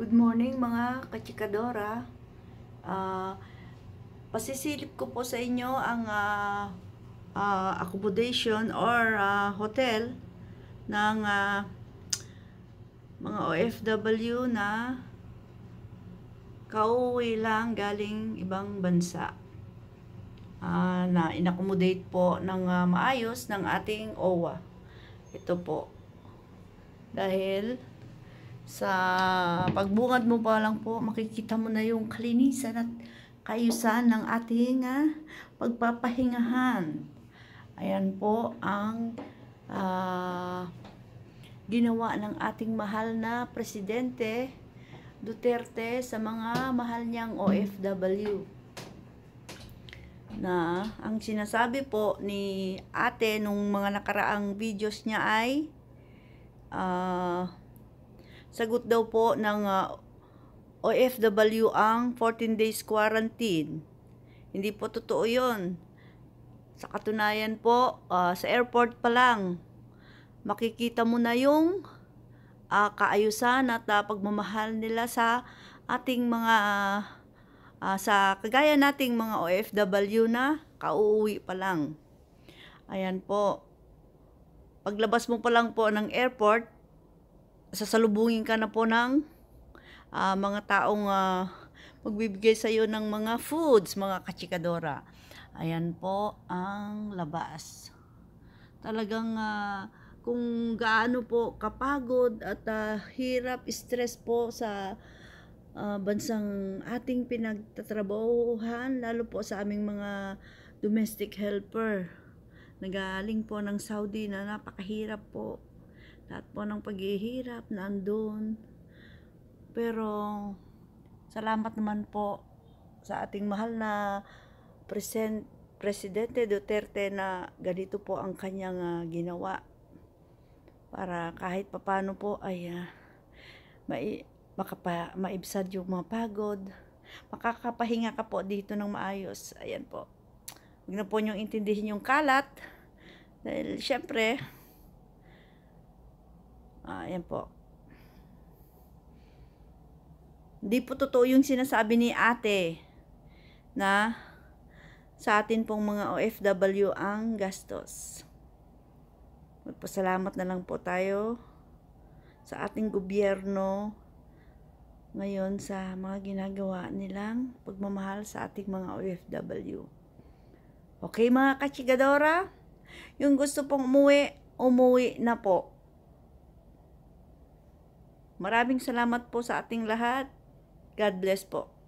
Good morning mga kachikadora. Uh, pasisilip ko po sa inyo ang uh, uh, accommodation or uh, hotel ng uh, mga OFW na kauwi lang galing ibang bansa uh, na inaccommodate po ng uh, maayos ng ating OWA. Ito po. Dahil sa pagbungad mo pa lang po, makikita mo na yung kalinisan at kayusan ng ating uh, pagpapahingahan. Ayan po ang uh, ginawa ng ating mahal na presidente Duterte sa mga mahal niyang OFW. Na ang sinasabi po ni ate nung mga nakaraang videos niya ay uh, Sagot daw po ng uh, ah, OFW ang 14 days quarantine. Hindi po totoo yun. Sa katunayan po, uh, sa airport pa lang, makikita mo na yung uh, kaayusan at uh, pagmamahal nila sa ating mga uh, uh, sa kagaya nating mga OFW na kauwi pa lang. Ayan po. Paglabas mo pa lang po ng airport, sasalubungin ka na po ng uh, mga taong uh, magbibigay sa iyo ng mga foods, mga kachikadora. Ayan po ang labas. Talagang uh, kung gaano po kapagod at uh, hirap, stress po sa uh, bansang ating pinagtatrabahuhan, lalo po sa aming mga domestic helper. Nagaling po ng Saudi na napakahirap po lahat po ng paghihirap na andun. Pero, salamat naman po sa ating mahal na present, Presidente Duterte na ganito po ang kanyang uh, ginawa para kahit papano po ay uh, makapa, maibsad yung mga pagod makakapahinga ka po dito ng maayos ayan po huwag na po niyong intindihin yung kalat dahil syempre Ah, yan po. Hindi po totoo yung sinasabi ni ate na sa atin pong mga OFW ang gastos. Magpasalamat na lang po tayo sa ating gobyerno ngayon sa mga ginagawa nilang pagmamahal sa ating mga OFW. Okay mga kachigadora, yung gusto pong umuwi, umuwi na po. Maraming salamat po sa ating lahat. God bless po.